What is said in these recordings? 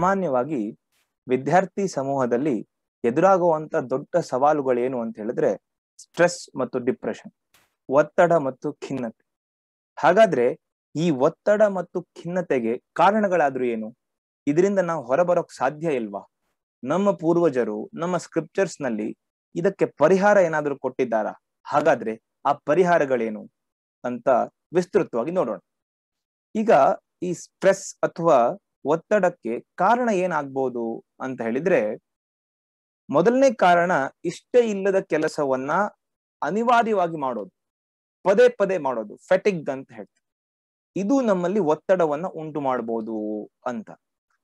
ಸಾಮಾನ್ಯವಾಗಿ ವಿದ್ಯಾರ್ಥಿ ಸಮೂಹದಲ್ಲಿ ಎದುರಾಗುವಂತ ದೊಡ್ಡ ಸವಾಲುಗಳೇನು ಅಂತ ಹೇಳಿದ್ರೆ ಸ್ಟ್ರೆಸ್ ಮತ್ತು ಡಿಪ್ರೆಷನ್ ಒತ್ತಡ ಮತ್ತು ಖಿನ್ನತೆ ಹಾಗಾದ್ರೆ ಈ ಒತ್ತಡ ಮತ್ತು ಖಿನ್ನತೆಗೆ ಕಾರಣಗಳಾದ್ರೂ ಏನು ಇದರಿಂದ ನಾವು ಹೊರಬರೋಕ್ ಸಾಧ್ಯ ಇಲ್ವಾ ನಮ್ಮ ಪೂರ್ವಜರು ನಮ್ಮ ಸ್ಕ್ರಿಪ್ಚರ್ಸ್ ನಲ್ಲಿ ಇದಕ್ಕೆ ಪರಿಹಾರ ಏನಾದರೂ ಕೊಟ್ಟಿದ್ದಾರಾ ಹಾಗಾದ್ರೆ ಆ ಪರಿಹಾರಗಳೇನು ಅಂತ ವಿಸ್ತೃತವಾಗಿ ನೋಡೋಣ ಈಗ ಈ ಸ್ಟ್ರೆಸ್ ಅಥವಾ ಒತ್ತಡಕ್ಕೆ ಕಾರಣ ಏನಾಗ್ಬೋದು ಅಂತ ಹೇಳಿದ್ರೆ ಮೊದಲನೇ ಕಾರಣ ಇಷ್ಟ ಇಲ್ಲದ ಕೆಲಸವನ್ನ ಅನಿವಾರ್ಯವಾಗಿ ಮಾಡೋದು ಪದೇ ಪದೇ ಮಾಡೋದು ಫೆಟಿಗ್ ಅಂತ ಹೇಳ್ತಾರೆ ಇದು ನಮ್ಮಲ್ಲಿ ಒತ್ತಡವನ್ನ ಉಂಟು ಮಾಡಬಹುದು ಅಂತ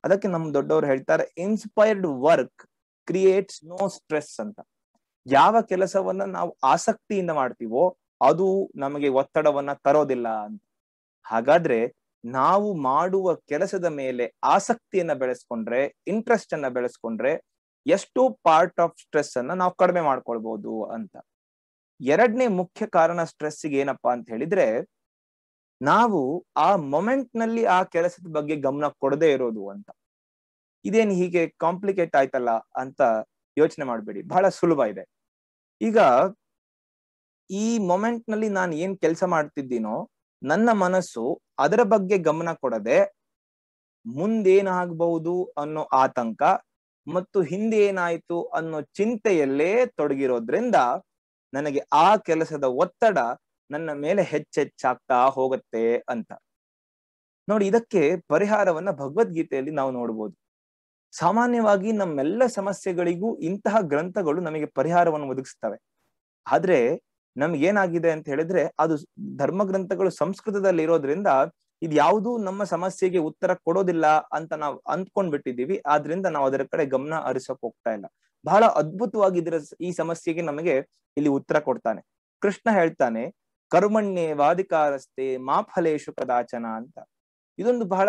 ಅದಕ್ಕೆ ನಮ್ಮ ದೊಡ್ಡವರು ಹೇಳ್ತಾರೆ inspired work creates no stress ಅಂತ ಯಾವ ಕೆಲಸವನ್ನ ನಾವು ಆಸಕ್ತಿಯಿಂದ ಮಾಡ್ತೀವೋ ಅದು ನಮಗೆ ಒತ್ತಡವನ್ನ ತರೋದಿಲ್ಲ ಅಂತ ಹಾಗಾದ್ರೆ ನಾವು ಮಾಡುವ ಕೆಲಸದ ಮೇಲೆ ಆಸಕ್ತಿಯನ್ನ ಬೆಳೆಸ್ಕೊಂಡ್ರೆ ಇಂಟ್ರೆಸ್ಟ್ ಅನ್ನ ಬೆಳೆಸ್ಕೊಂಡ್ರೆ ಎಷ್ಟು ಪಾರ್ಟ್ ಆಫ್ ಸ್ಟ್ರೆಸ್ ಅನ್ನ ನಾವು ಕಡಿಮೆ ಮಾಡ್ಕೊಳ್ಬಹುದು ಅಂತ ಎರಡನೇ ಮುಖ್ಯ ಕಾರಣ ಸ್ಟ್ರೆಸ್ಸಿಗೆ ಏನಪ್ಪಾ ಅಂತ ಹೇಳಿದ್ರೆ ನಾವು ಆ ಮೊಮೆಂಟ್ ನಲ್ಲಿ ಆ ಕೆಲಸದ ಬಗ್ಗೆ ಗಮನ ಕೊಡದೇ ಇರೋದು ಅಂತ ಇದೇನು ಹೀಗೆ ಕಾಂಪ್ಲಿಕೇಟ್ ಆಯ್ತಲ್ಲ ಅಂತ ಯೋಚನೆ ಮಾಡಬೇಡಿ ಬಹಳ ಸುಲಭ ಇದೆ ಈಗ ಈ ಮೊಮೆಂಟ್ ನಲ್ಲಿ ನಾನು ಏನ್ ಕೆಲಸ ಮಾಡ್ತಿದ್ದೀನೋ ನನ್ನ ಮನಸ್ಸು ಅದರ ಬಗ್ಗೆ ಗಮನ ಕೊಡದೆ ಮುಂದೇನಾಗಬಹುದು ಅನ್ನೋ ಆತಂಕ ಮತ್ತು ಹಿಂದೆ ಏನಾಯ್ತು ಅನ್ನೋ ಚಿಂತೆಯಲ್ಲೇ ತೊಡಗಿರೋದ್ರಿಂದ ನನಗೆ ಆ ಕೆಲಸದ ಒತ್ತಡ ನನ್ನ ಮೇಲೆ ಹೆಚ್ಚೆಚ್ಚಾಗ್ತಾ ಹೋಗುತ್ತೆ ಅಂತ ನೋಡಿ ಇದಕ್ಕೆ ಪರಿಹಾರವನ್ನ ಭಗವದ್ಗೀತೆಯಲ್ಲಿ ನಾವು ನೋಡ್ಬೋದು ಸಾಮಾನ್ಯವಾಗಿ ನಮ್ಮೆಲ್ಲ ಸಮಸ್ಯೆಗಳಿಗೂ ಇಂತಹ ಗ್ರಂಥಗಳು ನಮಗೆ ಪರಿಹಾರವನ್ನು ಒದಗಿಸ್ತವೆ ಆದ್ರೆ ಏನಾಗಿದೆ ಅಂತ ಹೇಳಿದ್ರೆ ಅದು ಧರ್ಮ ಗ್ರಂಥಗಳು ಸಂಸ್ಕೃತದಲ್ಲಿ ಇರೋದ್ರಿಂದ ಇದು ಯಾವುದು ನಮ್ಮ ಸಮಸ್ಯೆಗೆ ಉತ್ತರ ಕೊಡೋದಿಲ್ಲ ಅಂತ ನಾವು ಅಂದ್ಕೊಂಡ್ ಬಿಟ್ಟಿದ್ದೀವಿ ಆದ್ರಿಂದ ನಾವು ಅದರ ಕಡೆ ಗಮನ ಹರಿಸಕ್ ಹೋಗ್ತಾ ಇಲ್ಲ ಬಹಳ ಅದ್ಭುತವಾಗಿ ಇದರ ಈ ಸಮಸ್ಯೆಗೆ ನಮಗೆ ಇಲ್ಲಿ ಉತ್ತರ ಕೊಡ್ತಾನೆ ಕೃಷ್ಣ ಹೇಳ್ತಾನೆ ಕರ್ಮಣ್ಯೆ ವಾದಿಕಾರಸ್ತೆ ಮಾಫಲೇಶು ಕದಾಚನ ಅಂತ ಇದೊಂದು ಬಹಳ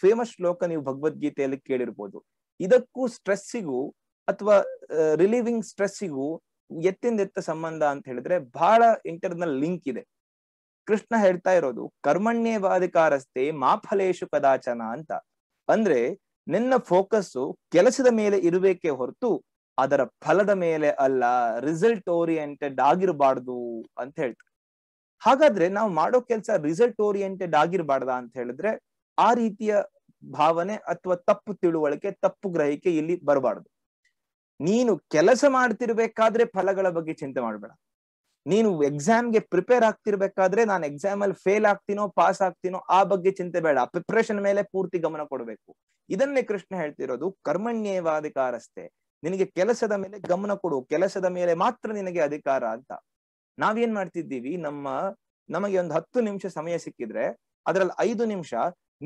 ಫೇಮಸ್ ಶ್ಲೋಕ ನೀವು ಭಗವದ್ಗೀತೆಯಲ್ಲಿ ಕೇಳಿರ್ಬೋದು ಇದಕ್ಕೂ ಸ್ಟ್ರೆಸ್ಸಿಗೂ ಅಥವಾ ರಿಲೀವಿಂಗ್ ಸ್ಟ್ರೆಸ್ಸಿಗೂ ಎತ್ತಿಂದೆತ್ತ ಸಂಬಂಧ ಅಂತ ಹೇಳಿದ್ರೆ ಬಹಳ ಇಂಟರ್ನಲ್ ಲಿಂಕ್ ಇದೆ ಕೃಷ್ಣ ಹೇಳ್ತಾ ಇರೋದು ಕರ್ಮಣ್ಯವಾಧಿಕಾರಸ್ಥೆ ಮಾಫಲೇಶು ಕದಾಚನ ಅಂತ ಅಂದ್ರೆ ನಿನ್ನ ಫೋಕಸ್ಸು ಕೆಲಸದ ಮೇಲೆ ಇರಬೇಕೇ ಹೊರತು ಅದರ ಫಲದ ಮೇಲೆ ಅಲ್ಲ ರಿಸಲ್ಟ್ ಓರಿಯೆಂಟೆಡ್ ಆಗಿರಬಾರ್ದು ಅಂತ ಹೇಳ್ತಾರೆ ಹಾಗಾದ್ರೆ ನಾವು ಮಾಡೋ ಕೆಲಸ ರಿಸಲ್ಟ್ ಓರಿಯೆಂಟೆಡ್ ಆಗಿರಬಾರ್ದ ಅಂತ ಹೇಳಿದ್ರೆ ಆ ರೀತಿಯ ಭಾವನೆ ಅಥವಾ ತಪ್ಪು ತಿಳುವಳಿಕೆ ತಪ್ಪು ಗ್ರಹಿಕೆ ಇಲ್ಲಿ ಬರಬಾರ್ದು ನೀನು ಕೆಲಸ ಮಾಡ್ತಿರ್ಬೇಕಾದ್ರೆ ಫಲಗಳ ಬಗ್ಗೆ ಚಿಂತೆ ಮಾಡಬೇಡ ನೀನು ಎಕ್ಸಾಮ್ಗೆ ಪ್ರಿಪೇರ್ ಆಗ್ತಿರ್ಬೇಕಾದ್ರೆ ನಾನು ಎಕ್ಸಾಮ್ ಅಲ್ಲಿ ಫೇಲ್ ಆಗ್ತೀನೋ ಪಾಸ್ ಆಗ್ತೀನೋ ಆ ಬಗ್ಗೆ ಚಿಂತೆ ಬೇಡ ಪ್ರಿಪರೇಷನ್ ಮೇಲೆ ಪೂರ್ತಿ ಗಮನ ಕೊಡಬೇಕು ಇದನ್ನೇ ಕೃಷ್ಣ ಹೇಳ್ತಿರೋದು ಕರ್ಮಣ್ಯವಾಧಿಕಾರಸ್ಥೆ ನಿನಗೆ ಕೆಲಸದ ಮೇಲೆ ಗಮನ ಕೊಡು ಕೆಲಸದ ಮೇಲೆ ಮಾತ್ರ ನಿನಗೆ ಅಧಿಕಾರ ಅಂತ ನಾವೇನ್ ಮಾಡ್ತಿದ್ದೀವಿ ನಮ್ಮ ನಮಗೆ ಒಂದು ಹತ್ತು ನಿಮಿಷ ಸಮಯ ಸಿಕ್ಕಿದ್ರೆ ಅದ್ರಲ್ಲಿ ಐದು ನಿಮಿಷ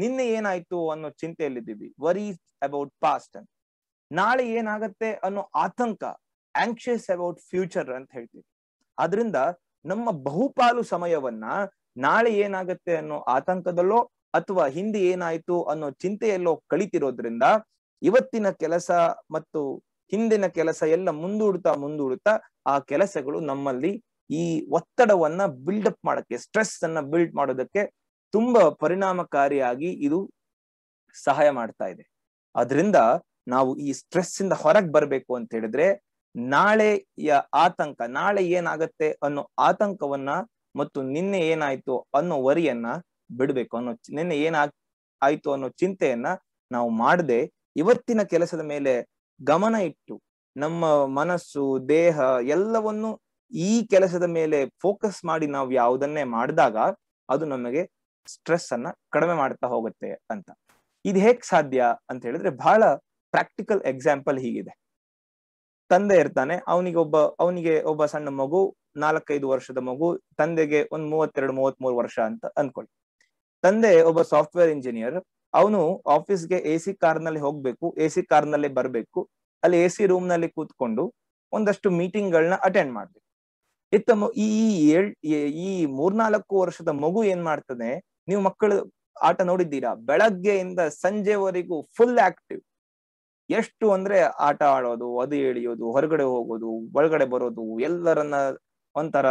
ನಿನ್ನೆ ಏನಾಯ್ತು ಅನ್ನೋ ಚಿಂತೆಯಲ್ಲಿದ್ದೀವಿ ವರಿ ಅಬೌಟ್ ಪಾಸ್ಟ್ ಅಂತ ನಾಳೆ ಏನಾಗತ್ತೆ ಅನ್ನೋ ಆತಂಕ ಆಂಕ್ಷಿಯಸ್ ಅಬೌಟ್ ಫ್ಯೂಚರ್ ಅಂತ ಹೇಳ್ತೀವಿ ಅದರಿಂದ ನಮ್ಮ ಬಹುಪಾಲು ಸಮಯವನ್ನ ನಾಳೆ ಏನಾಗತ್ತೆ ಅನ್ನೋ ಆತಂಕದಲ್ಲೋ ಅಥವಾ ಹಿಂದೆ ಏನಾಯ್ತು ಅನ್ನೋ ಚಿಂತೆಯಲ್ಲೋ ಕಳಿತಿರೋದ್ರಿಂದ ಇವತ್ತಿನ ಕೆಲಸ ಮತ್ತು ಹಿಂದಿನ ಕೆಲಸ ಎಲ್ಲ ಮುಂದೂಡ್ತಾ ಮುಂದೂಡ್ತಾ ಆ ಕೆಲಸಗಳು ನಮ್ಮಲ್ಲಿ ಈ ಒತ್ತಡವನ್ನ ಬಿಲ್ಡಪ್ ಮಾಡಕ್ಕೆ ಸ್ಟ್ರೆಸ್ ಅನ್ನ ಬಿಲ್ಡ್ ಮಾಡೋದಕ್ಕೆ ತುಂಬಾ ಪರಿಣಾಮಕಾರಿಯಾಗಿ ಇದು ಸಹಾಯ ಮಾಡ್ತಾ ಇದೆ ಅದರಿಂದ ನಾವು ಈ ಸ್ಟ್ರೆಸ್ ಇಂದ ಹೊರಗ್ ಬರ್ಬೇಕು ಅಂತ ಹೇಳಿದ್ರೆ ನಾಳೆಯ ಆತಂಕ ನಾಳೆ ಏನಾಗತ್ತೆ ಅನ್ನೋ ಆತಂಕವನ್ನ ಮತ್ತು ನಿನ್ನೆ ಏನಾಯ್ತು ಅನ್ನೋ ವರಿಯನ್ನ ಬಿಡ್ಬೇಕು ಅನ್ನೋ ನಿನ್ನೆ ಏನಾಗ್ ಆಯ್ತು ಅನ್ನೋ ಚಿಂತೆಯನ್ನ ನಾವು ಮಾಡದೆ ಇವತ್ತಿನ ಕೆಲಸದ ಮೇಲೆ ಗಮನ ಇಟ್ಟು ನಮ್ಮ ಮನಸ್ಸು ದೇಹ ಎಲ್ಲವನ್ನು ಈ ಕೆಲಸದ ಮೇಲೆ ಫೋಕಸ್ ಮಾಡಿ ನಾವು ಯಾವುದನ್ನೇ ಮಾಡಿದಾಗ ಅದು ನಮಗೆ ಸ್ಟ್ರೆಸ್ ಅನ್ನ ಕಡಿಮೆ ಮಾಡ್ತಾ ಹೋಗುತ್ತೆ ಅಂತ ಇದು ಹೇಗ್ ಸಾಧ್ಯ ಅಂತ ಹೇಳಿದ್ರೆ ಬಹಳ ಪ್ರಾಕ್ಟಿಕಲ್ ಎಕ್ಸಾಂಪಲ್ ಹೀಗಿದೆ ತಂದೆ ಇರ್ತಾನೆ ಅವನಿಗೆ ಒಬ್ಬ ಅವನಿಗೆ ಒಬ್ಬ ಸಣ್ಣ ಮಗು ನಾಲ್ಕೈದು ವರ್ಷದ ಮಗು ತಂದೆಗೆ ಒಂದ್ ಮೂವತ್ತೆರಡು ಮೂವತ್ತ್ ಮೂರು ವರ್ಷ ಅಂತ ಅನ್ಕೊಳ್ಳಿ ತಂದೆ ಒಬ್ಬ ಸಾಫ್ಟ್ವೇರ್ ಇಂಜಿನಿಯರ್ ಅವನು ಆಫೀಸ್ಗೆ ಎ ಸಿ ಕಾರ್ನಲ್ಲಿ ಹೋಗ್ಬೇಕು ಎ ಸಿ ಕಾರ್ನಲ್ಲಿ ಬರ್ಬೇಕು ಅಲ್ಲಿ ಎ ಸಿ ರೂಮ್ ನಲ್ಲಿ ಕೂತ್ಕೊಂಡು ಒಂದಷ್ಟು ಮೀಟಿಂಗ್ ಗಳನ್ನ ಅಟೆಂಡ್ ಮಾಡ್ಬೇಕು ಇತ್ತ ಈ ಏಳ್ ಈ ಮೂರ್ನಾಲ್ಕು ವರ್ಷದ ಮಗು ಏನ್ ಮಾಡ್ತದೆ ನೀವು ಮಕ್ಕಳು ಆಟ ನೋಡಿದ್ದೀರಾ ಬೆಳಗ್ಗೆಯಿಂದ ಸಂಜೆವರೆಗೂ ಫುಲ್ ಆಕ್ಟಿವ್ ಎಷ್ಟು ಅಂದ್ರೆ ಆಟ ಆಡೋದು ಅದು ಎಳಿಯೋದು ಹೊರಗಡೆ ಹೋಗೋದು ಒಳಗಡೆ ಬರೋದು ಎಲ್ಲರನ್ನ ಒಂಥರ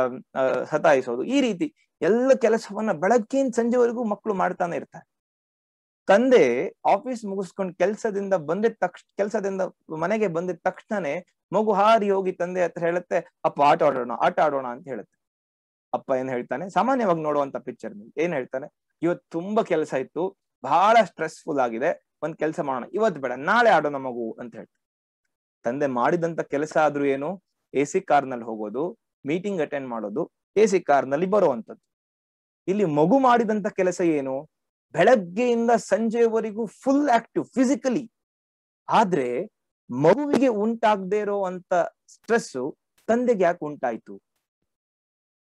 ಸತಾಯಿಸೋದು ಈ ರೀತಿ ಎಲ್ಲ ಕೆಲಸವನ್ನ ಬೆಳಗ್ಗೆಯಿಂದ ಸಂಜೆವರೆಗೂ ಮಕ್ಕಳು ಮಾಡ್ತಾನೆ ಇರ್ತಾರೆ ತಂದೆ ಆಫೀಸ್ ಮುಗಿಸ್ಕೊಂಡು ಕೆಲಸದಿಂದ ಬಂದಿದ ತಕ್ಷ ಕೆಲಸದಿಂದ ಮನೆಗೆ ಬಂದಿದ ತಕ್ಷಣನೇ ಮಗು ಹಾರಿ ಹೋಗಿ ತಂದೆ ಹತ್ರ ಹೇಳುತ್ತೆ ಅಪ್ಪ ಆಟ ಆಡೋಣ ಆಟ ಆಡೋಣ ಅಂತ ಹೇಳುತ್ತೆ ಅಪ್ಪ ಏನ್ ಹೇಳ್ತಾನೆ ಸಾಮಾನ್ಯವಾಗಿ ನೋಡುವಂತ ಪಿಕ್ಚರ್ ಏನ್ ಹೇಳ್ತಾನೆ ಇವತ್ತು ತುಂಬಾ ಕೆಲಸ ಇತ್ತು ಬಹಳ ಸ್ಟ್ರೆಸ್ಫುಲ್ ಆಗಿದೆ ಒಂದ್ ಕೆಲಸ ಮಾಡೋಣ ಇವತ್ತು ಬೇಡ ನಾಳೆ ಆಡೋ ಮಗು ಅಂತ ಹೇಳ್ತ ತಂದೆ ಮಾಡಿದಂತ ಕೆಲಸ ಆದ್ರೂ ಏನು ಎ ಸಿ ಕಾರ್ನಲ್ಲಿ ಹೋಗೋದು ಮೀಟಿಂಗ್ ಅಟೆಂಡ್ ಮಾಡೋದು ಎ ಸಿ ಕಾರ್ನಲ್ಲಿ ಬರುವಂತದ್ದು ಇಲ್ಲಿ ಮಗು ಮಾಡಿದಂತ ಕೆಲಸ ಏನು ಬೆಳಗ್ಗೆಯಿಂದ ಸಂಜೆವರೆಗೂ ಫುಲ್ ಆಕ್ಟಿವ್ ಫಿಸಿಕಲಿ ಆದ್ರೆ ಮಗುವಿಗೆ ಉಂಟಾಗದೇ ಇರೋ ಅಂತ ಸ್ಟ್ರೆಸ್ ತಂದೆಗೆ ಯಾಕೆ ಉಂಟಾಯ್ತು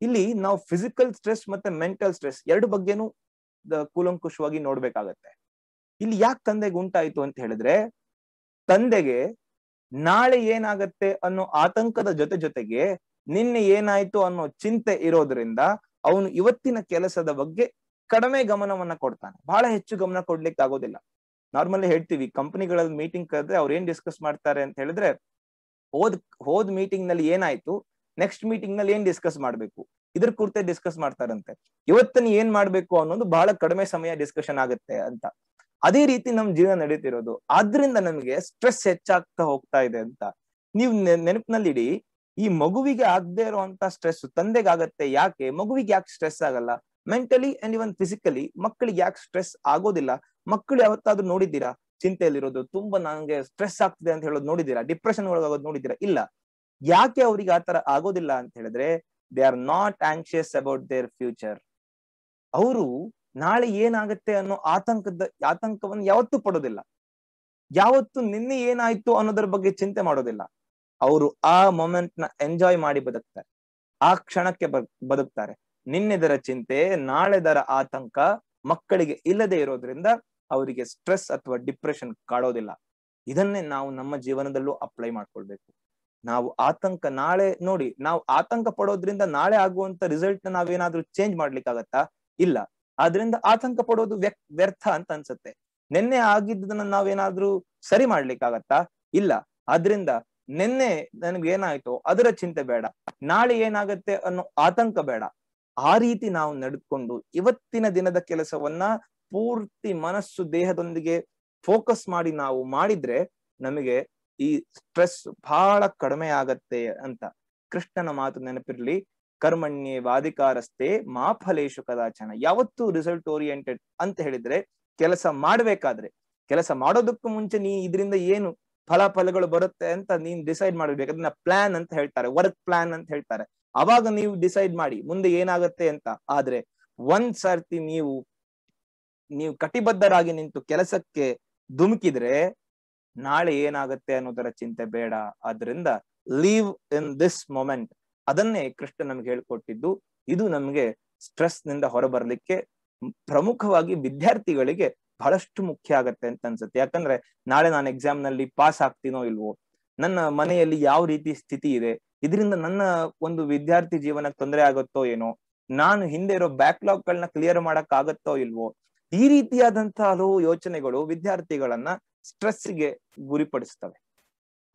ಇಲ್ಲಿ ನಾವು ಫಿಸಿಕಲ್ ಸ್ಟ್ರೆಸ್ ಮತ್ತೆ ಮೆಂಟಲ್ ಸ್ಟ್ರೆಸ್ ಎರಡು ಬಗ್ಗೆನೂ ಕೂಲಂಕುಷವಾಗಿ ನೋಡ್ಬೇಕಾಗತ್ತೆ ಇಲ್ಲಿ ಯಾಕೆ ತಂದೆಗೆ ಉಂಟಾಯ್ತು ಅಂತ ಹೇಳಿದ್ರೆ ತಂದೆಗೆ ನಾಳೆ ಏನಾಗತ್ತೆ ಅನ್ನೋ ಆತಂಕದ ಜೊತೆ ಜೊತೆಗೆ ನಿನ್ನೆ ಏನಾಯ್ತು ಅನ್ನೋ ಚಿಂತೆ ಇರೋದ್ರಿಂದ ಅವನು ಇವತ್ತಿನ ಕೆಲಸದ ಬಗ್ಗೆ ಕಡಿಮೆ ಗಮನವನ್ನ ಕೊಡ್ತಾನೆ ಬಹಳ ಹೆಚ್ಚು ಗಮನ ಕೊಡ್ಲಿಕ್ಕೆ ಆಗೋದಿಲ್ಲ ನಾರ್ಮಲಿ ಹೇಳ್ತೀವಿ ಕಂಪನಿಗಳಲ್ಲಿ ಮೀಟಿಂಗ್ ಕರೆದ್ರೆ ಅವ್ರು ಏನ್ ಡಿಸ್ಕಸ್ ಮಾಡ್ತಾರೆ ಅಂತ ಹೇಳಿದ್ರೆ ಹೋದ್ ಹೋದ್ ಮೀಟಿಂಗ್ ನಲ್ಲಿ ಏನಾಯ್ತು ನೆಕ್ಸ್ಟ್ ಮೀಟಿಂಗ್ ನಲ್ಲಿ ಏನ್ ಡಿಸ್ಕಸ್ ಮಾಡ್ಬೇಕು ಇದ್ರ ಕುರಿತೇ ಡಿಸ್ಕಸ್ ಮಾಡ್ತಾರಂತೆ ಇವತ್ತಿನ ಏನ್ ಮಾಡ್ಬೇಕು ಅನ್ನೋದು ಬಹಳ ಕಡಿಮೆ ಸಮಯ ಡಿಸ್ಕಷನ್ ಆಗುತ್ತೆ ಅಂತ ಅದೇ ರೀತಿ ನಮ್ ಜೀವನ ನಡೀತಿರೋದು ಆದ್ರಿಂದ ನಮ್ಗೆ ಸ್ಟ್ರೆಸ್ ಹೆಚ್ಚಾಗ್ತಾ ಹೋಗ್ತಾ ಇದೆ ಅಂತ ನೀವು ನೆನಪಿನಲ್ಲಿ ಇಡಿ ಈ ಮಗುವಿಗೆ ಆಗದೆ ಇರುವಂತ ಸ್ಟ್ರೆಸ್ ತಂದೆಗಾಗತ್ತೆ ಯಾಕೆ ಮಗುವಿಗೆ ಯಾಕೆ ಸ್ಟ್ರೆಸ್ ಆಗಲ್ಲ ಮೆಂಟಲಿ ಅಂಡ್ ಇವನ್ ಫಿಸಿಕಲಿ ಮಕ್ಕಳಿಗೆ ಯಾಕೆ ಸ್ಟ್ರೆಸ್ ಆಗೋದಿಲ್ಲ ಮಕ್ಕಳು ಯಾವತ್ತಾದ್ರೂ ನೋಡಿದ್ದೀರಾ ಚಿಂತೆಯಲ್ಲಿರೋದು ತುಂಬಾ ನನಗೆ ಸ್ಟ್ರೆಸ್ ಆಗ್ತಿದೆ ಅಂತ ಹೇಳೋದು ನೋಡಿದ್ದೀರಾ ಡಿಪ್ರೆಷನ್ ಒಳಗಾಗೋದು ನೋಡಿದ್ದೀರಾ ಇಲ್ಲ ಯಾಕೆ ಅವ್ರಿಗೆ ಆತರ ಆಗೋದಿಲ್ಲ ಅಂತ ಹೇಳಿದ್ರೆ they are not anxious about their future ಅವರು ನಾಳೆ ಏನಾಗುತ್ತೆ ಅನ್ನೋ ಆತಂಕದ ಆತಂಕವನ್ನು ಯಾವತ್ತೂ ಪಡೋದಿಲ್ಲ ಯಾವತ್ತು ನಿನ್ನೆ ಏನಾಯ್ತು ಅನ್ನೋದ್ರ ಬಗ್ಗೆ ಚಿಂತೆ ಮಾಡೋದಿಲ್ಲ ಅವರು ಆ ಮೊಮೆಂಟ್ ನ ಎಂಜಾಯ್ ಮಾಡಿ ಬದುಕ್ತಾರೆ ಆ ಕ್ಷಣಕ್ಕೆ ಬದುಕ್ತಾರೆ ನಿನ್ನೆದರ ಚಿಂತೆ ನಾಳೆದರ ಆತಂಕ ಮಕ್ಕಳಿಗೆ ಇಲ್ಲದೆ ಇರೋದ್ರಿಂದ ಅವರಿಗೆ ಸ್ಟ್ರೆಸ್ ಅಥವಾ ಡಿಪ್ರೆಷನ್ ಕಾಡೋದಿಲ್ಲ ಇದನ್ನೇ ನಾವು ನಮ್ಮ ಜೀವನದಲ್ಲೂ ಅಪ್ಲೈ ಮಾಡ್ಕೊಳ್ಬೇಕು ನಾವು ಆತಂಕ ನಾಳೆ ನೋಡಿ ನಾವು ಆತಂಕ ಪಡೋದ್ರಿಂದ ನಾಳೆ ಆಗುವಂತ ರಿಸಲ್ಟ್ ನ ನಾವೇನಾದ್ರೂ ಚೇಂಜ್ ಮಾಡ್ಲಿಕ್ಕಾಗತ್ತಾ ಇಲ್ಲ ಆದ್ರಿಂದ ಆತಂಕ ಪಡೋದು ವ್ಯರ್ಥ ಅಂತ ಅನ್ಸುತ್ತೆ ನಿನ್ನೆ ಆಗಿದ್ದನ್ನ ನಾವೇನಾದ್ರೂ ಸರಿ ಮಾಡ್ಲಿಕ್ಕಾಗತ್ತಾ ಇಲ್ಲ ಆದ್ರಿಂದ ನಿನ್ನೆ ನನ್ಗೆ ಏನಾಯ್ತು ಅದರ ಚಿಂತೆ ಬೇಡ ನಾಳೆ ಏನಾಗತ್ತೆ ಅನ್ನೋ ಆತಂಕ ಬೇಡ ಆ ರೀತಿ ನಾವು ನಡೆದುಕೊಂಡು ಇವತ್ತಿನ ದಿನದ ಕೆಲಸವನ್ನ ಪೂರ್ತಿ ಮನಸ್ಸು ದೇಹದೊಂದಿಗೆ ಫೋಕಸ್ ಮಾಡಿ ನಾವು ಮಾಡಿದ್ರೆ ನಮಗೆ ಈ ಸ್ಟ್ರೆಸ್ ಬಹಳ ಕಡಿಮೆ ಆಗತ್ತೆ ಅಂತ ಕೃಷ್ಣನ ಮಾತು ನೆನಪಿರ್ಲಿ ಕರ್ಮಣ್ಯೇ ವಾಧಿಕಾರಸ್ಥೆ ಮಾ ಫಲೇಶು ಕದಾಚನ ಯಾವತ್ತು ರಿಸಲ್ಟ್ ಓರಿಯೆಂಟೆಡ್ ಅಂತ ಹೇಳಿದ್ರೆ ಕೆಲಸ ಮಾಡ್ಬೇಕಾದ್ರೆ ಕೆಲಸ ಮಾಡೋದಕ್ಕೂ ಮುಂಚೆ ನೀ ಇದರಿಂದ ಏನು ಫಲಾಫಲಗಳು ಬರುತ್ತೆ ಅಂತ ನೀನ್ ಡಿಸೈಡ್ ಮಾಡಬೇಕು ಅದನ್ನ ಪ್ಲಾನ್ ಅಂತ ಹೇಳ್ತಾರೆ ವರ್ಕ್ ಪ್ಲಾನ್ ಅಂತ ಹೇಳ್ತಾರೆ ಅವಾಗ ನೀವು ಡಿಸೈಡ್ ಮಾಡಿ ಮುಂದೆ ಏನಾಗುತ್ತೆ ಅಂತ ಆದ್ರೆ ಒಂದ್ ಸರ್ತಿ ನೀವು ನೀವು ಕಟಿಬದ್ಧರಾಗಿ ನಿಂತು ಕೆಲಸಕ್ಕೆ ಧುಮುಕಿದ್ರೆ ನಾಳೆ ಏನಾಗುತ್ತೆ ಅನ್ನೋದರ ಚಿಂತೆ ಬೇಡ ಆದ್ರಿಂದ ಲೀವ್ ಇನ್ ದಿಸ್ ಮೊಮೆಂಟ್ ಅದನ್ನೇ ಕೃಷ್ಣ ನಮ್ಗೆ ಹೇಳ್ಕೊಟ್ಟಿದ್ದು ಇದು ನಮ್ಗೆ ಸ್ಟ್ರೆಸ್ ನಿಂದ ಹೊರಬರ್ಲಿಕ್ಕೆ ಪ್ರಮುಖವಾಗಿ ವಿದ್ಯಾರ್ಥಿಗಳಿಗೆ ಬಹಳಷ್ಟು ಮುಖ್ಯ ಆಗತ್ತೆ ಅಂತ ಅನ್ಸುತ್ತೆ ಯಾಕಂದ್ರೆ ನಾಳೆ ನಾನು ಎಕ್ಸಾಮ್ ನಲ್ಲಿ ಪಾಸ್ ಆಗ್ತೀನೋ ಇಲ್ವೋ ನನ್ನ ಮನೆಯಲ್ಲಿ ಯಾವ ರೀತಿ ಸ್ಥಿತಿ ಇದೆ ಇದರಿಂದ ನನ್ನ ಒಂದು ವಿದ್ಯಾರ್ಥಿ ಜೀವನಕ್ಕೆ ತೊಂದರೆ ಆಗುತ್ತೋ ಏನೋ ನಾನು ಹಿಂದೆ ಇರೋ ಬ್ಯಾಕ್ಲಾಗ್ ಗಳನ್ನ ಕ್ಲಿಯರ್ ಮಾಡಕ್ ಆಗತ್ತೋ ಇಲ್ವೋ ಈ ರೀತಿಯಾದಂತಹ ಹಲವು ಯೋಚನೆಗಳು ವಿದ್ಯಾರ್ಥಿಗಳನ್ನ ಸ್ಟ್ರೆಸ್ಗೆ ಗುರಿಪಡಿಸ್ತವೆ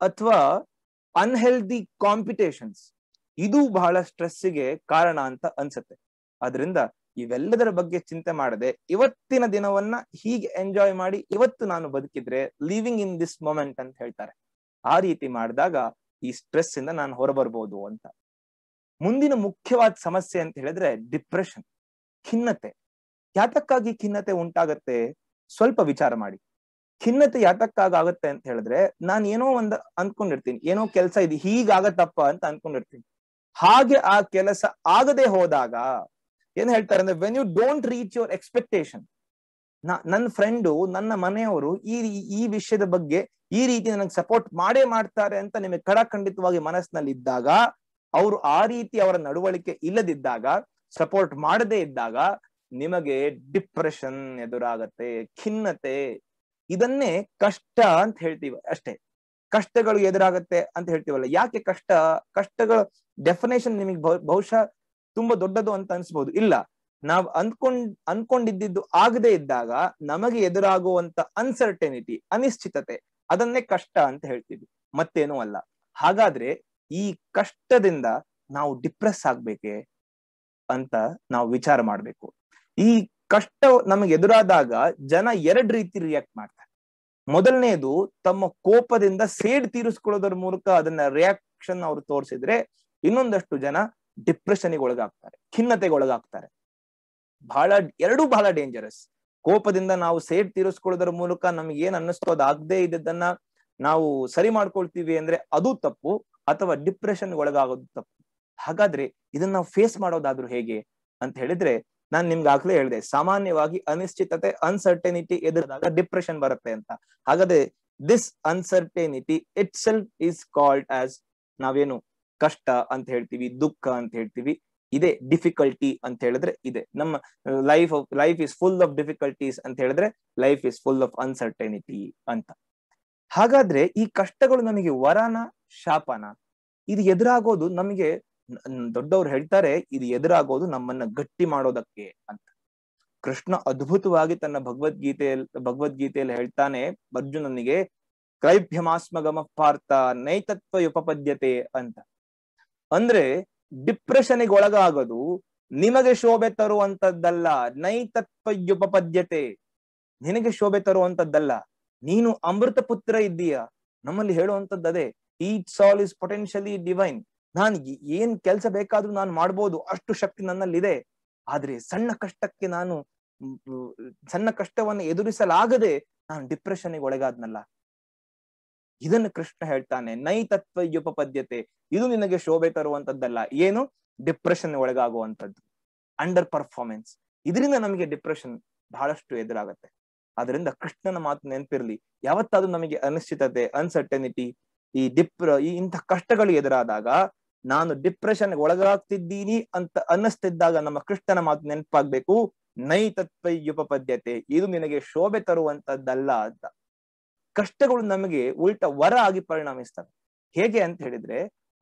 ಅಥವಾ ಅನ್ಹೆಲ್ದಿ ಕಾಂಪಿಟೇಷನ್ಸ್ ಇದು ಬಹಳ ಸ್ಟ್ರೆಸ್ಸಿಗೆ ಕಾರಣ ಅಂತ ಅನ್ಸುತ್ತೆ ಆದ್ರಿಂದ ಇವೆಲ್ಲದರ ಬಗ್ಗೆ ಚಿಂತೆ ಮಾಡದೆ ಇವತ್ತಿನ ದಿನವನ್ನ ಹೀಗೆ ಎಂಜಾಯ್ ಮಾಡಿ ಇವತ್ತು ನಾನು ಬದುಕಿದ್ರೆ ಲಿವಿಂಗ್ ಇನ್ ದಿಸ್ ಮೊಮೆಂಟ್ ಅಂತ ಹೇಳ್ತಾರೆ ಆ ರೀತಿ ಮಾಡಿದಾಗ ಈ ಸ್ಟ್ರೆಸ್ ಇಂದ ನಾನು ಹೊರಬರ್ಬೋದು ಅಂತ ಮುಂದಿನ ಮುಖ್ಯವಾದ ಸಮಸ್ಯೆ ಅಂತ ಹೇಳಿದ್ರೆ ಡಿಪ್ರೆಷನ್ ಖಿನ್ನತೆ ಯಾತಕ್ಕಾಗಿ ಖಿನ್ನತೆ ಉಂಟಾಗತ್ತೆ ಸ್ವಲ್ಪ ವಿಚಾರ ಮಾಡಿ ಖಿನ್ನತೆ ಯಾತಕ್ಕಾಗುತ್ತೆ ಅಂತ ಹೇಳಿದ್ರೆ ನಾನು ಏನೋ ಒಂದು ಅನ್ಕೊಂಡಿರ್ತೀನಿ ಏನೋ ಕೆಲಸ ಇದೆ ಹೀಗಾಗತ್ತಪ್ಪ ಅಂತ ಅನ್ಕೊಂಡಿರ್ತೀನಿ ಹಾಗೆ ಆ ಕೆಲಸ ಆಗದೆ ಹೋದಾಗ ಏನ್ ಹೇಳ್ತಾರೆ ಅಂದ್ರೆ when you don't reach your expectation ನನ್ನ ಫ್ರೆಂಡು ನನ್ನ ಮನೆಯವರು ಈ ಈ ವಿಷಯದ ಬಗ್ಗೆ ಈ ರೀತಿ ನನಗೆ ಸಪೋರ್ಟ್ ಮಾಡೇ ಮಾಡ್ತಾರೆ ಅಂತ ನಿಮಗೆ ಕಡಖಂಡಿತವಾಗಿ ಮನಸ್ಸಿನಲ್ಲಿ ಇದ್ದಾಗ ಅವರು ಆ ರೀತಿ ಅವರ ನಡವಳಿಕೆ ಇಲ್ಲದಿದ್ದಾಗ ಸಪೋರ್ಟ್ ಮಾಡದೇ ಇದ್ದಾಗ ನಿಮಗೆ ಡಿಪ್ರೆಷನ್ ಎದುರಾಗತ್ತೆ ಖಿನ್ನತೆ ಇದನ್ನೇ ಕಷ್ಟ ಅಂತ ಹೇಳ್ತೀವಿ ಅಷ್ಟೇ ಕಷ್ಟಗಳು ಎದುರಾಗತ್ತೆ ಅಂತ ಹೇಳ್ತೀವಲ್ಲ ಯಾಕೆ ಕಷ್ಟ ಕಷ್ಟಗಳು ಡೆಫಿನೇಷನ್ ನಿಮಗೆ ಬಹುಶಃ ತುಂಬಾ ದೊಡ್ಡದು ಅಂತ ಅನ್ಸ್ಬೋದು ಇಲ್ಲ ನಾವ್ ಅನ್ಕೊಂಡ್ ಅನ್ಕೊಂಡಿದ್ದು ಆಗದೆ ಇದ್ದಾಗ ನಮಗೆ ಎದುರಾಗುವಂತ ಅನ್ಸರ್ಟೆನಿಟಿ ಅನಿಶ್ಚಿತತೆ ಅದನ್ನೇ ಕಷ್ಟ ಅಂತ ಹೇಳ್ತೀವಿ ಮತ್ತೇನೂ ಅಲ್ಲ ಹಾಗಾದ್ರೆ ಈ ಕಷ್ಟದಿಂದ ನಾವು ಡಿಪ್ರೆಸ್ ಆಗ್ಬೇಕೆ ಅಂತ ನಾವು ವಿಚಾರ ಮಾಡ್ಬೇಕು ಈ ಕಷ್ಟ ನಮಗೆ ಎದುರಾದಾಗ ಜನ ಎರಡ್ ರೀತಿ ರಿಯಾಕ್ಟ್ ಮಾಡ್ತಾರೆ ಮೊದಲನೇದು ತಮ್ಮ ಕೋಪದಿಂದ ಸೇಡ್ ತೀರಿಸ್ಕೊಳ್ಳೋದ್ರ ಮೂಲಕ ಅದನ್ನ ರಿಯಾಕ್ಷನ್ ಅವ್ರು ತೋರಿಸಿದ್ರೆ ಇನ್ನೊಂದಷ್ಟು ಜನ ಡಿಪ್ರೆಷನ್ಗೆ ಒಳಗಾಗ್ತಾರೆ ಖಿನ್ನತೆಗೆ ಒಳಗಾಗ್ತಾರೆ ಬಹಳ ಎರಡು ಬಹಳ ಡೇಂಜರಸ್ ಕೋಪದಿಂದ ನಾವು ಸೇಡ್ ತೀರಿಸ್ಕೊಳ್ಳೋದ್ರ ಮೂಲಕ ನಮ್ಗೆ ಏನ್ ಅನ್ನಿಸ್ತೋ ಆಗದೇ ಇದ್ದದನ್ನ ನಾವು ಸರಿ ಮಾಡ್ಕೊಳ್ತೀವಿ ಅಂದ್ರೆ ಅದು ತಪ್ಪು ಅಥವಾ ಡಿಪ್ರೆಷನ್ ಒಳಗಾಗೋದು ತಪ್ಪು ಹಾಗಾದ್ರೆ ಇದನ್ನ ನಾವು ಫೇಸ್ ಮಾಡೋದಾದ್ರೂ ಹೇಗೆ ಅಂತ ಹೇಳಿದ್ರೆ ನಾನು ನಿಮ್ಗೆ ಆಗ್ಲೇ ಹೇಳಿದೆ ಸಾಮಾನ್ಯವಾಗಿ ಅನಿಶ್ಚಿತತೆ ಅನ್ಸರ್ಟೆನಿಟಿ ಎದುರಾದಾಗ ಡಿಪ್ರೆಷನ್ ಬರುತ್ತೆ ಅಂತ ಹಾಗಾದ್ರೆ this uncertainty itself is called as ನಾವೇನು ಕಷ್ಟ ಅಂತ ಹೇಳ್ತೀವಿ ದುಃಖ ಅಂತ ಹೇಳ್ತೀವಿ ಇದೆ ಡಿಫಿಕಲ್ಟಿ ಅಂತ ಹೇಳಿದ್ರೆ ಇದೆ ನಮ್ಮ life life is full of difficulties ಅಂತ ಹೇಳಿದ್ರೆ life is full of uncertainty ಅಂತ ಹಾಗಾದ್ರೆ ಈ ಕಷ್ಟಗಳು ನಮಗೆ ವರನ ಶಾಪನ ಇದು ಎದುರಾಗೋದು ನಮಗೆ ದೊಡ್ಡವ್ರು ಹೇಳ್ತಾರೆ ಇದು ಎದುರಾಗೋದು ನಮ್ಮನ್ನ ಗಟ್ಟಿ ಮಾಡೋದಕ್ಕೆ ಅಂತ ಕೃಷ್ಣ ಅದ್ಭುತವಾಗಿ ತನ್ನ ಭಗವದ್ಗೀತೆಯಲ್ಲಿ ಭಗವದ್ಗೀತೆಯಲ್ಲಿ ಹೇಳ್ತಾನೆ ಅರ್ಜುನನಿಗೆ ಕ್ರೈಭ್ಯಮಾಸ್ಮಗಮ ಪಾರ್ಥ ನೈತತ್ವ ಉಪಪದ್ಯತೆ ಅಂತ ಅಂದ್ರೆ ಗೆ ಒಳಗಾಗದು ನಿಮಗೆ ಶೋಭೆ ತರುವಂತದ್ದಲ್ಲ ನೈತತ್ವಯುಪಪದ್ಯತೆ ನಿನಗೆ ಶೋಭೆ ತರುವಂತದ್ದಲ್ಲ ನೀನು ಅಮೃತ ಪುತ್ರ ಇದ್ದೀಯ ನಮ್ಮಲ್ಲಿ ಹೇಳುವಂತದ್ದು ಅದೇ ಈಟ್ಸ್ ಸಾಲ್ ಇಸ್ ಪೊಟೆನ್ಶಿಯಲಿ ಡಿವೈನ್ ನಾನು ಏನ್ ಕೆಲಸ ಬೇಕಾದ್ರೂ ನಾನು ಮಾಡ್ಬೋದು ಅಷ್ಟು ಶಕ್ತಿ ನನ್ನಲ್ಲಿದೆ ಆದ್ರೆ ಸಣ್ಣ ಕಷ್ಟಕ್ಕೆ ನಾನು ಸಣ್ಣ ಕಷ್ಟವನ್ನು ಎದುರಿಸಲಾಗದೆ ನಾನು ಡಿಪ್ರೆಷನ್ಗೆ ಒಳಗಾದ್ನಲ್ಲ ಇದನ್ನು ಕೃಷ್ಣ ಹೇಳ್ತಾನೆ ನೈತತ್ವ ಯುಪಪದ್ಯತೆ ಇದು ನಿನಗೆ ಶೋಭೆ ತರುವಂತದ್ದಲ್ಲ ಏನು ಡಿಪ್ರೆಷನ್ ಒಳಗಾಗುವಂಥದ್ದು ಅಂಡರ್ ಪರ್ಫಾರ್ಮೆನ್ಸ್ ಇದರಿಂದ ನಮಗೆ ಡಿಪ್ರೆಷನ್ ಬಹಳಷ್ಟು ಎದುರಾಗತ್ತೆ ಅದರಿಂದ ಕೃಷ್ಣನ ಮಾತು ನೆನಪಿರ್ಲಿ ಯಾವತ್ತಾದ್ರೂ ನಮಗೆ ಅನಿಶ್ಚಿತತೆ ಅನ್ಸರ್ಟೆನಿಟಿ ಈ ಡಿಪ್ರ ಈ ಇಂಥ ಕಷ್ಟಗಳು ಎದುರಾದಾಗ ನಾನು ಡಿಪ್ರೆಷನ್ ಒಳಗಾಗ್ತಿದ್ದೀನಿ ಅಂತ ಅನ್ನಿಸ್ತಿದ್ದಾಗ ನಮ್ಮ ಕೃಷ್ಣನ ಮಾತು ನೆನಪಾಗ್ಬೇಕು ನೈತತ್ವ ಯುಪಪದ್ಯತೆ ಇದು ನಿನಗೆ ಶೋಭೆ ತರುವಂತದ್ದಲ್ಲ ಅಂತ ಕಷ್ಟಗಳು ನಮಗೆ ಉಲ್ಟ ವರ ಆಗಿ ಪರಿಣಮಿಸ್ತವೆ ಹೇಗೆ ಅಂತ ಹೇಳಿದ್ರೆ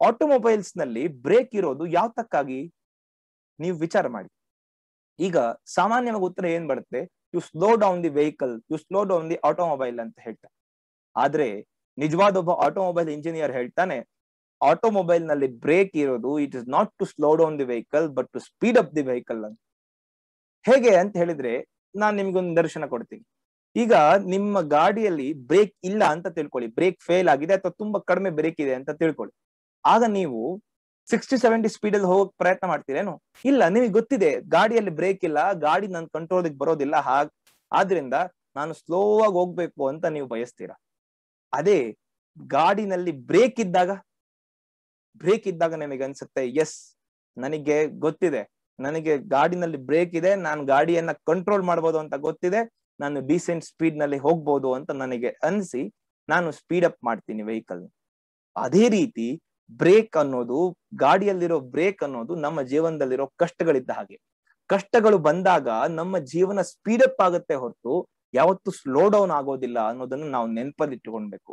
ಆಟೋಮೊಬೈಲ್ಸ್ ನಲ್ಲಿ ಬ್ರೇಕ್ ಇರೋದು ಯಾವ ತಕ್ಕಾಗಿ ನೀವು ವಿಚಾರ ಮಾಡಿ ಈಗ ಸಾಮಾನ್ಯವಾಗಿ ಉತ್ತರ ಏನ್ ಬರುತ್ತೆ you slow down the vehicle you slow down the automobile ಅಂತ ಹೇಳ್ತಾರೆ ಆದ್ರೆ ನಿಜವಾದ ಒಬ್ಬ ಆಟೋಮೊಬೈಲ್ ಇಂಜಿನಿಯರ್ ಹೇಳ್ತಾನೆ ಆಟೋಮೊಬೈಲ್ ನಲ್ಲಿ ಬ್ರೇಕ್ ಇರೋದು it is not to slow down the vehicle but to speed up the vehicle ಅಂತ ಹೇಗೆ ಅಂತ ಹೇಳಿದ್ರೆ ನಾನ್ ನಿಮ್ಗೊಂದು ದರ್ಶನ ಕೊಡ್ತೀನಿ ಈಗ ನಿಮ್ಮ ಗಾಡಿಯಲ್ಲಿ ಬ್ರೇಕ್ ಇಲ್ಲ ಅಂತ ತಿಳ್ಕೊಳ್ಳಿ ಬ್ರೇಕ್ ಫೇಲ್ ಆಗಿದೆ ಅಥವಾ ತುಂಬಾ ಕಡಿಮೆ ಬ್ರೇಕ್ ಇದೆ ಅಂತ ತಿಳ್ಕೊಳ್ಳಿ ಆಗ ನೀವು ಸಿಕ್ಸ್ಟಿ ಸೆವೆಂಟಿ ಸ್ಪೀಡ್ ಅಲ್ಲಿ ಹೋಗಕ್ ಪ್ರಯತ್ನ ಮಾಡ್ತೀರೇನು ಇಲ್ಲ ನಿಮಗೆ ಗೊತ್ತಿದೆ ಗಾಡಿಯಲ್ಲಿ ಬ್ರೇಕ್ ಇಲ್ಲ ಗಾಡಿ ನನ್ನ ಕಂಟ್ರೋಲ್ ಬರೋದಿಲ್ಲ ಹಾಗ್ ಆದ್ರಿಂದ ನಾನು ಸ್ಲೋ ಆಗಿ ಹೋಗ್ಬೇಕು ಅಂತ ನೀವು ಬಯಸ್ತೀರಾ ಅದೇ ಗಾಡಿನಲ್ಲಿ ಬ್ರೇಕ್ ಇದ್ದಾಗ ಬ್ರೇಕ್ ಇದ್ದಾಗ ನಿಮಗೆ ಅನ್ಸುತ್ತೆ ಎಸ್ ನನಗೆ ಗೊತ್ತಿದೆ ನನಗೆ ಗಾಡಿನಲ್ಲಿ ಬ್ರೇಕ್ ಇದೆ ನಾನು ಗಾಡಿಯನ್ನ ಕಂಟ್ರೋಲ್ ಮಾಡ್ಬೋದು ಅಂತ ಗೊತ್ತಿದೆ ನಾನು ಡೀಸೆಂಟ್ ಸ್ಪೀಡ್ ನಲ್ಲಿ ಹೋಗ್ಬೋದು ಅಂತ ನನಗೆ ಅನ್ಸಿ ನಾನು ಸ್ಪೀಡ್ ಅಪ್ ಮಾಡ್ತೀನಿ ವೆಹಿಕಲ್ ಅದೇ ರೀತಿ ಬ್ರೇಕ್ ಅನ್ನೋದು ಗಾಡಿಯಲ್ಲಿರೋ ಬ್ರೇಕ್ ಅನ್ನೋದು ನಮ್ಮ ಜೀವನದಲ್ಲಿರೋ ಕಷ್ಟಗಳಿದ್ದ ಹಾಗೆ ಕಷ್ಟಗಳು ಬಂದಾಗ ನಮ್ಮ ಜೀವನ ಸ್ಪೀಡ್ ಅಪ್ ಆಗುತ್ತೆ ಹೊರತು ಯಾವತ್ತು ಸ್ಲೋ ಡೌನ್ ಆಗೋದಿಲ್ಲ ಅನ್ನೋದನ್ನ ನಾವು ನೆನಪಲ್ಲಿಟ್ಟುಕೊಳ್ಬೇಕು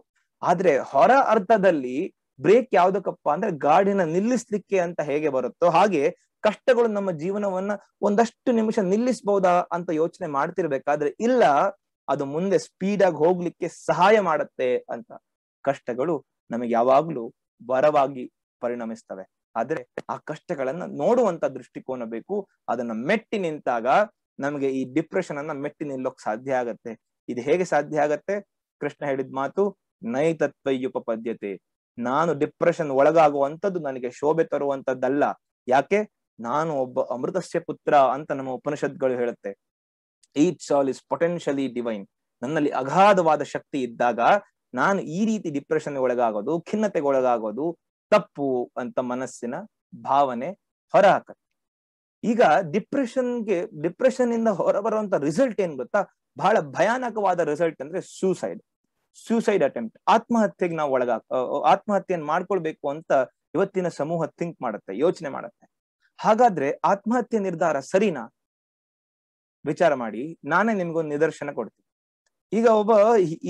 ಆದ್ರೆ ಹೊರ ಅರ್ಥದಲ್ಲಿ ಬ್ರೇಕ್ ಯಾವ್ದಕ್ಕಪ್ಪ ಅಂದ್ರೆ ಗಾಡಿನ ನಿಲ್ಲಿಸ್ಲಿಕ್ಕೆ ಅಂತ ಹೇಗೆ ಬರುತ್ತೋ ಹಾಗೆ ಕಷ್ಟಗಳು ನಮ್ಮ ಜೀವನವನ್ನ ಒಂದಷ್ಟು ನಿಮಿಷ ನಿಲ್ಲಿಸಬಹುದಾ ಅಂತ ಯೋಚನೆ ಮಾಡ್ತಿರ್ಬೇಕಾದ್ರೆ ಇಲ್ಲ ಅದು ಮುಂದೆ ಸ್ಪೀಡ್ ಆಗಿ ಹೋಗ್ಲಿಕ್ಕೆ ಸಹಾಯ ಮಾಡತ್ತೆ ಅಂತ ಕಷ್ಟಗಳು ನಮಗೆ ಯಾವಾಗ್ಲೂ ಬರವಾಗಿ ಪರಿಣಮಿಸ್ತವೆ ಆದ್ರೆ ಆ ಕಷ್ಟಗಳನ್ನ ನೋಡುವಂತ ದೃಷ್ಟಿಕೋನ ಬೇಕು ಅದನ್ನ ಮೆಟ್ಟಿ ನಿಂತಾಗ ನಮ್ಗೆ ಈ ಡಿಪ್ರೆಷನ್ ಅನ್ನ ಮೆಟ್ಟಿ ನಿಲ್ಲೋಕ್ ಸಾಧ್ಯ ಆಗತ್ತೆ ಇದು ಹೇಗೆ ಸಾಧ್ಯ ಆಗತ್ತೆ ಕೃಷ್ಣ ಹೇಳಿದ ಮಾತು ಪದ್ಯತೆ ನಾನು ಡಿಪ್ರೆಷನ್ ಒಳಗಾಗುವಂಥದ್ದು ನನಗೆ ಶೋಭೆ ತರುವಂತದ್ದಲ್ಲ ಯಾಕೆ ನಾನು ಒಬ್ಬ ಅಮೃತಸ್ಯ ಪುತ್ರ ಅಂತ ನಮ್ಮ ಉಪನಿಷತ್ಗಳು ಹೇಳುತ್ತೆ ಈಟ್ಸ್ ಸಾಲ್ ಇಸ್ ಪೊಟೆನ್ಶಿಯಲಿ ಡಿವೈನ್ ನನ್ನಲ್ಲಿ ಅಗಾಧವಾದ ಶಕ್ತಿ ಇದ್ದಾಗ ನಾನು ಈ ರೀತಿ ಡಿಪ್ರೆಷನ್ ಒಳಗಾಗೋದು ಖಿನ್ನತೆಗೆ ಒಳಗಾಗೋದು ತಪ್ಪು ಅಂತ ಮನಸ್ಸಿನ ಭಾವನೆ ಹೊರ ಈಗ ಡಿಪ್ರೆಷನ್ಗೆ ಡಿಪ್ರೆಷನ್ ಇಂದ ಹೊರ ಬರುವಂತ ರಿಸಲ್ಟ್ ಏನ್ ಗೊತ್ತಾ ಬಹಳ ಭಯಾನಕವಾದ ರಿಸಲ್ಟ್ ಅಂದ್ರೆ ಸೂಸೈಡ್ ಸೂಸೈಡ್ ಅಟೆಂಪ್ಟ್ ಆತ್ಮಹತ್ಯೆಗೆ ನಾವು ಒಳಗಾಗ ಆತ್ಮಹತ್ಯೆಯನ್ನು ಮಾಡ್ಕೊಳ್ಬೇಕು ಅಂತ ಇವತ್ತಿನ ಸಮೂಹ ಥಿಂಕ್ ಮಾಡುತ್ತೆ ಯೋಚನೆ ಮಾಡುತ್ತೆ ಹಾಗಾದ್ರೆ ಆತ್ಮಹತ್ಯೆ ನಿರ್ಧಾರ ಸರಿನಾ ವಿಚಾರ ಮಾಡಿ ನಾನೇ ನಿಮ್ಗೊಂದು ನಿದರ್ಶನ ಕೊಡ್ತೀನಿ ಈಗ ಒಬ್ಬ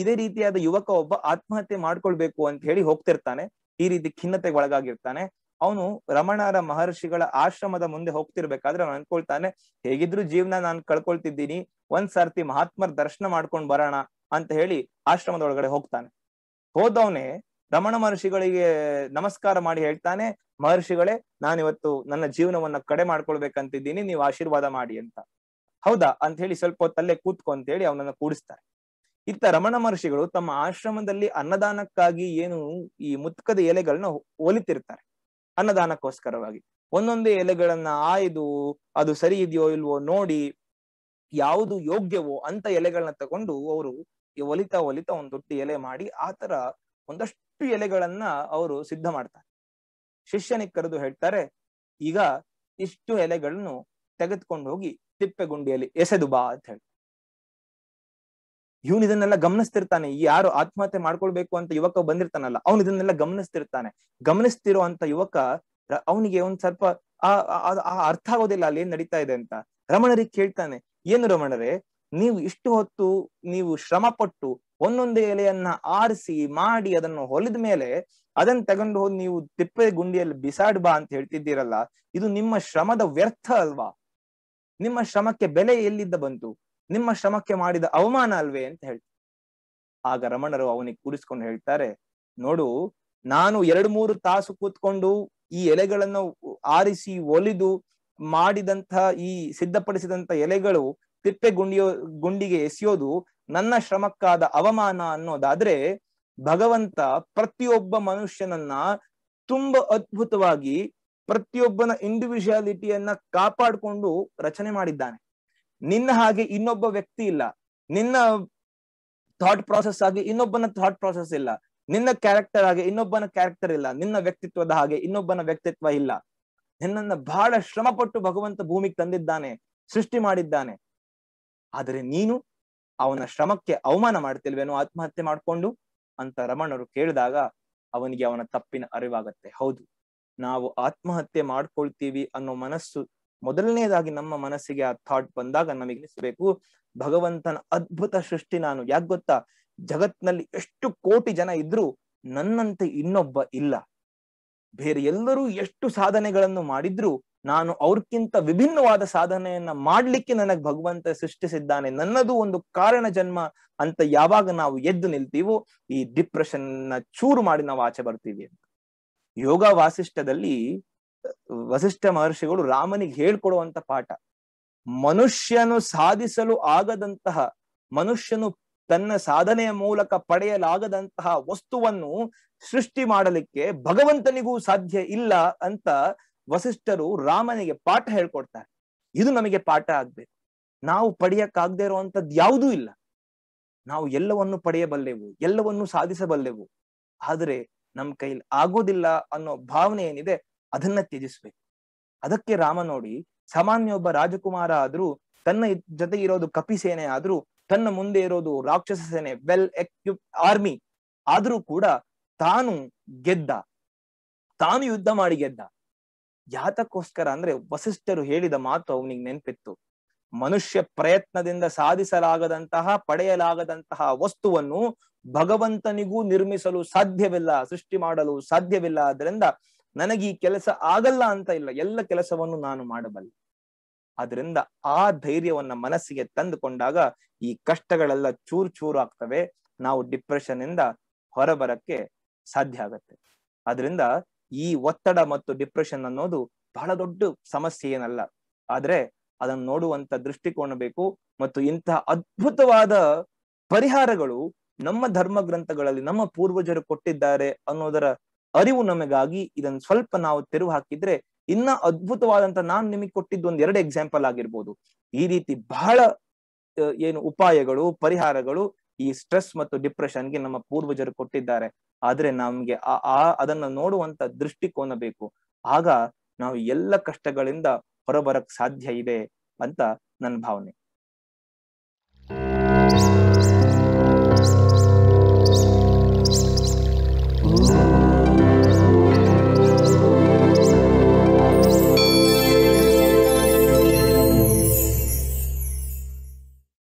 ಇದೇ ರೀತಿಯಾದ ಯುವಕ ಒಬ್ಬ ಆತ್ಮಹತ್ಯೆ ಮಾಡ್ಕೊಳ್ಬೇಕು ಅಂತ ಹೇಳಿ ಹೋಗ್ತಿರ್ತಾನೆ ಈ ರೀತಿ ಖಿನ್ನತೆಗೆ ಒಳಗಾಗಿರ್ತಾನೆ ಅವನು ರಮಣರ ಮಹರ್ಷಿಗಳ ಆಶ್ರಮದ ಮುಂದೆ ಹೋಗ್ತಿರ್ಬೇಕಾದ್ರೆ ಅವನು ಅನ್ಕೊಳ್ತಾನೆ ಹೇಗಿದ್ರು ಜೀವನ ನಾನು ಕಳ್ಕೊಳ್ತಿದ್ದೀನಿ ಒಂದ್ಸರ್ತಿ ಮಹಾತ್ಮರ ದರ್ಶನ ಮಾಡ್ಕೊಂಡ್ ಬರೋಣ ಅಂತ ಹೇಳಿ ಆಶ್ರಮದ ಒಳಗಡೆ ಹೋಗ್ತಾನೆ ಹೋದವನೇ ರಮಣ ಮಹರ್ಷಿಗಳಿಗೆ ನಮಸ್ಕಾರ ಮಾಡಿ ಹೇಳ್ತಾನೆ ಮಹರ್ಷಿಗಳೇ ನಾನಿವತ್ತು ನನ್ನ ಜೀವನವನ್ನ ಕಡೆ ಮಾಡ್ಕೊಳ್ಬೇಕಂತಿದ್ದೀನಿ ನೀವು ಆಶೀರ್ವಾದ ಮಾಡಿ ಅಂತ ಹೌದಾ ಅಂತ ಹೇಳಿ ಸ್ವಲ್ಪ ತಲ್ಲೆ ಕೂತ್ಕೊ ಅಂತ ಹೇಳಿ ಅವನನ್ನ ಕೂಡಿಸ್ತಾರೆ ಇತ್ತ ರಮಣ ಮಹರ್ಷಿಗಳು ತಮ್ಮ ಆಶ್ರಮದಲ್ಲಿ ಅನ್ನದಾನಕ್ಕಾಗಿ ಏನು ಈ ಮುತ್ಕದ ಎಲೆಗಳನ್ನ ಒಲಿತಿರ್ತಾರೆ ಅನ್ನದಾನಕ್ಕೋಸ್ಕರವಾಗಿ ಒಂದೊಂದೇ ಎಲೆಗಳನ್ನ ಆಯ್ದು ಅದು ಸರಿ ಇದೆಯೋ ಇಲ್ವೋ ನೋಡಿ ಯಾವುದು ಯೋಗ್ಯವೋ ಅಂತ ಎಲೆಗಳನ್ನ ತಗೊಂಡು ಅವರು ಒಲಿತಾ ಒಲಿತಾ ಒಂದು ದೊಡ್ಡ ಎಲೆ ಮಾಡಿ ಆತರ ಒಂದಷ್ಟು ಎಲೆಗಳನ್ನ ಅವರು ಸಿದ್ಧ ಮಾಡ್ತಾರೆ ಶಿಷ್ಯನಿಗೆ ಕರೆದು ಹೇಳ್ತಾರೆ ಈಗ ಇಷ್ಟು ಎಲೆಗಳನ್ನು ತೆಗೆದುಕೊಂಡು ಹೋಗಿ ತಿಪ್ಪೆ ಗುಂಡಿಯಲ್ಲಿ ಎಸೆದು ಬಾ ಅಂತ ಹೇಳಿ ಇವನು ಇದನ್ನೆಲ್ಲ ಗಮನಿಸ್ತಿರ್ತಾನೆ ಯಾರು ಆತ್ಮಹತ್ಯೆ ಮಾಡ್ಕೊಳ್ಬೇಕು ಅಂತ ಯುವಕ ಬಂದಿರ್ತಾನಲ್ಲ ಅವನು ಇದನ್ನೆಲ್ಲ ಗಮನಿಸ್ತಿರ್ತಾನೆ ಗಮನಿಸ್ತಿರೋ ಅಂತ ಯುವಕ ಅವನಿಗೆ ಒಂದ್ ಸ್ವಲ್ಪ ಆ ಅರ್ಥ ಆಗೋದಿಲ್ಲ ಅಲ್ಲಿ ಏನ್ ನಡೀತಾ ಇದೆ ಅಂತ ರಮಣರಿಗೆ ಕೇಳ್ತಾನೆ ಏನು ರಮಣರೇ ನೀವು ಇಷ್ಟು ಹೊತ್ತು ನೀವು ಶ್ರಮ ಪಟ್ಟು ಒಂದೊಂದೇ ಎಲೆಯನ್ನ ಆರಿಸಿ ಮಾಡಿ ಅದನ್ನು ಹೊಲಿದ ಮೇಲೆ ಅದನ್ನ ತಗೊಂಡು ಹೋಗಿ ನೀವು ತಿಪ್ಪೆ ಗುಂಡಿಯಲ್ಲಿ ಬಿಸಾಡ್ ಬಾ ಅಂತ ಹೇಳ್ತಿದ್ದೀರಲ್ಲ ಇದು ನಿಮ್ಮ ಶ್ರಮದ ವ್ಯರ್ಥ ಅಲ್ವಾ ನಿಮ್ಮ ಶ್ರಮಕ್ಕೆ ಬೆಲೆ ಎಲ್ಲಿದ್ದ ಬಂತು ನಿಮ್ಮ ಶ್ರಮಕ್ಕೆ ಮಾಡಿದ ಅವಮಾನ ಅಲ್ವೇ ಅಂತ ಹೇಳ್ತಾರೆ ಆಗ ರಮಣರು ಅವನಿಗೆ ಕೂರಿಸ್ಕೊಂಡು ಹೇಳ್ತಾರೆ ನೋಡು ನಾನು ಎರಡು ಮೂರು ತಾಸು ಕೂತ್ಕೊಂಡು ಈ ಎಲೆಗಳನ್ನು ಆರಿಸಿ ಒಲಿದು ಮಾಡಿದಂತ ಈ ಸಿದ್ಧಪಡಿಸಿದಂತ ಎಲೆಗಳು ತಿಪ್ಪೆ ಗುಂಡಿಯೋ ಗುಂಡಿಗೆ ಎಸೆಯೋದು ನನ್ನ ಶ್ರಮಕ್ಕಾದ ಅವಮಾನ ಅನ್ನೋದಾದ್ರೆ ಭಗವಂತ ಪ್ರತಿಯೊಬ್ಬ ಮನುಷ್ಯನನ್ನ ತುಂಬಾ ಅದ್ಭುತವಾಗಿ ಪ್ರತಿಯೊಬ್ಬನ ಇಂಡಿವಿಜುವಾಲಿಟಿಯನ್ನ ಕಾಪಾಡಿಕೊಂಡು ರಚನೆ ಮಾಡಿದ್ದಾನೆ ನಿನ್ನ ಹಾಗೆ ಇನ್ನೊಬ್ಬ ವ್ಯಕ್ತಿ ಇಲ್ಲ ನಿನ್ನ ಥಾಟ್ ಪ್ರಾಸೆಸ್ ಆಗಿ ಇನ್ನೊಬ್ಬನ ಥಾಟ್ ಪ್ರಾಸೆಸ್ ಇಲ್ಲ ನಿನ್ನ ಕ್ಯಾರೆಕ್ಟರ್ ಹಾಗೆ ಇನ್ನೊಬ್ಬನ ಕ್ಯಾರೆಕ್ಟರ್ ಇಲ್ಲ ನಿನ್ನ ವ್ಯಕ್ತಿತ್ವದ ಹಾಗೆ ಇನ್ನೊಬ್ಬನ ವ್ಯಕ್ತಿತ್ವ ಇಲ್ಲ ನಿನ್ನನ್ನ ಬಹಳ ಶ್ರಮಪಟ್ಟು ಭಗವಂತ ಭೂಮಿಗೆ ತಂದಿದ್ದಾನೆ ಸೃಷ್ಟಿ ಮಾಡಿದ್ದಾನೆ ಆದರೆ ನೀನು ಅವನ ಶ್ರಮಕ್ಕೆ ಅವಮಾನ ಮಾಡ್ತಿಲ್ವೇನೋ ಆತ್ಮಹತ್ಯೆ ಮಾಡಿಕೊಂಡು ಅಂತ ರಮಣರು ಕೇಳಿದಾಗ ಅವನಿಗೆ ಅವನ ತಪ್ಪಿನ ಅರಿವಾಗತ್ತೆ ಹೌದು ನಾವು ಆತ್ಮಹತ್ಯೆ ಮಾಡ್ಕೊಳ್ತೀವಿ ಅನ್ನೋ ಮನಸ್ಸು ಮೊದಲನೇದಾಗಿ ನಮ್ಮ ಮನಸ್ಸಿಗೆ ಆ ಥಾಟ್ ಬಂದಾಗ ನಮಗೆ ಭಗವಂತನ ಅದ್ಭುತ ಸೃಷ್ಟಿ ನಾನು ಯಾಕೆ ಗೊತ್ತಾ ಜಗತ್ನಲ್ಲಿ ಎಷ್ಟು ಕೋಟಿ ಜನ ಇದ್ರೂ ನನ್ನಂತೆ ಇನ್ನೊಬ್ಬ ಇಲ್ಲ ಬೇರೆ ಎಲ್ಲರೂ ಎಷ್ಟು ಸಾಧನೆಗಳನ್ನು ಮಾಡಿದ್ರು ನಾನು ಅವ್ರಕ್ಕಿಂತ ವಿಭಿನ್ನವಾದ ಸಾಧನೆಯನ್ನ ಮಾಡ್ಲಿಕ್ಕೆ ನನಗೆ ಭಗವಂತ ಸೃಷ್ಟಿಸಿದ್ದಾನೆ ನನ್ನದು ಒಂದು ಕಾರಣ ಜನ್ಮ ಅಂತ ಯಾವಾಗ ನಾವು ಎದ್ದು ನಿಲ್ತೀವೋ ಈ ಡಿಪ್ರೆಷನ್ ನ ಚೂರು ಮಾಡಿ ನಾವು ಆಚೆ ಬರ್ತೀವಿ ಅಂತ ಯೋಗ ವಾಸಿಷ್ಠದಲ್ಲಿ ವಸಿಷ್ಠ ಮಹರ್ಷಿಗಳು ರಾಮನಿಗೆ ಹೇಳ್ಕೊಡುವಂತ ಪಾಠ ಮನುಷ್ಯನು ಸಾಧಿಸಲು ಆಗದಂತಹ ಮನುಷ್ಯನು ತನ್ನ ಸಾಧನೆಯ ಮೂಲಕ ಪಡೆಯಲಾಗದಂತಹ ವಸ್ತುವನ್ನು ಸೃಷ್ಟಿ ಮಾಡಲಿಕ್ಕೆ ಭಗವಂತನಿಗೂ ಸಾಧ್ಯ ಇಲ್ಲ ಅಂತ ವಸಿಷ್ಠರು ರಾಮನಿಗೆ ಪಾಠ ಹೇಳ್ಕೊಡ್ತಾರೆ ಇದು ನಮಗೆ ಪಾಠ ಆಗ್ಬೇಕು ನಾವು ಪಡೆಯಕ್ಕಾಗದೇ ಇರುವಂತದ್ದು ಯಾವುದೂ ಇಲ್ಲ ನಾವು ಎಲ್ಲವನ್ನು ಪಡೆಯಬಲ್ಲೆವು ಎಲ್ಲವನ್ನು ಸಾಧಿಸಬಲ್ಲೆವು ಆದರೆ ನಮ್ಮ ಕೈಲಿ ಆಗೋದಿಲ್ಲ ಅನ್ನೋ ಭಾವನೆ ಏನಿದೆ ಅದನ್ನ ತ್ಯಜಿಸ್ಬೇಕು ಅದಕ್ಕೆ ರಾಮ ನೋಡಿ ಸಾಮಾನ್ಯ ಒಬ್ಬ ರಾಜಕುಮಾರ ಆದ್ರೂ ತನ್ನ ಜೊತೆ ಇರೋದು ಕಪಿ ಸೇನೆ ಆದ್ರೂ ತನ್ನ ಮುಂದೆ ಇರೋದು ರಾಕ್ಷಸ ಸೇನೆ ವೆಲ್ ಎಕ್ವಿಪ್ ಆರ್ಮಿ ಆದ್ರೂ ಕೂಡ ತಾನು ಗೆದ್ದ ತಾನು ಯುದ್ಧ ಮಾಡಿ ಗೆದ್ದ ಯಾತಕ್ಕೋಸ್ಕರ ಅಂದ್ರೆ ವಸಿಷ್ಠರು ಹೇಳಿದ ಮಾತು ಅವನಿಗೆ ನೆನಪಿತ್ತು ಮನುಷ್ಯ ಪ್ರಯತ್ನದಿಂದ ಸಾಧಿಸಲಾಗದಂತಹ ಪಡೆಯಲಾಗದಂತಹ ವಸ್ತುವನ್ನು ಭಗವಂತನಿಗೂ ನಿರ್ಮಿಸಲು ಸಾಧ್ಯವಿಲ್ಲ ಸೃಷ್ಟಿ ಮಾಡಲು ಸಾಧ್ಯವಿಲ್ಲ ಆದ್ರಿಂದ ನನಗೆ ಈ ಕೆಲಸ ಆಗಲ್ಲ ಅಂತ ಇಲ್ಲ ಎಲ್ಲ ಕೆಲಸವನ್ನು ನಾನು ಮಾಡಬಲ್ಲ ಆದ್ರಿಂದ ಆ ಧೈರ್ಯವನ್ನ ಮನಸ್ಸಿಗೆ ತಂದುಕೊಂಡಾಗ ಈ ಕಷ್ಟಗಳೆಲ್ಲ ಚೂರ್ ಚೂರು ಆಗ್ತವೆ ನಾವು ಡಿಪ್ರೆಷನ್ ಇಂದ ಹೊರಬರಕ್ಕೆ ಸಾಧ್ಯ ಆಗತ್ತೆ ಅದರಿಂದ ಈ ಒತ್ತಡ ಮತ್ತು ಡಿಪ್ರೆಷನ್ ಅನ್ನೋದು ಬಹಳ ದೊಡ್ಡ ಸಮಸ್ಯೆ ಏನಲ್ಲ ಆದ್ರೆ ಅದನ್ನು ನೋಡುವಂತ ದೃಷ್ಟಿಕೋನ ಬೇಕು ಮತ್ತು ಇಂತಹ ಅದ್ಭುತವಾದ ಪರಿಹಾರಗಳು ನಮ್ಮ ಧರ್ಮ ಗ್ರಂಥಗಳಲ್ಲಿ ನಮ್ಮ ಪೂರ್ವಜರು ಕೊಟ್ಟಿದ್ದಾರೆ ಅನ್ನೋದರ ಅರಿವು ನಮಗಾಗಿ ಇದನ್ನು ಸ್ವಲ್ಪ ನಾವು ತೆರವು ಹಾಕಿದ್ರೆ ಇನ್ನ ಅದ್ಭುತವಾದಂತ ನಾನ್ ನಿಮಗೆ ಕೊಟ್ಟಿದ್ದು ಒಂದ್ ಎರಡು ಎಕ್ಸಾಂಪಲ್ ಆಗಿರ್ಬೋದು ಈ ರೀತಿ ಬಹಳ ಏನು ಉಪಾಯಗಳು ಪರಿಹಾರಗಳು ಈ ಸ್ಟ್ರೆಸ್ ಮತ್ತು ಡಿಪ್ರೆಷನ್ಗೆ ನಮ್ಮ ಪೂರ್ವಜರು ಕೊಟ್ಟಿದ್ದಾರೆ ಆದ್ರೆ ನಮ್ಗೆ ಆ ಆ ಅದನ್ನ ನೋಡುವಂತ ದೃಷ್ಟಿಕೋನ ಬೇಕು ಆಗ ನಾವು ಎಲ್ಲ ಕಷ್ಟಗಳಿಂದ ಹೊರಬರಕ್ ಸಾಧ್ಯ ಇದೆ ಅಂತ ನನ್ನ ಭಾವನೆ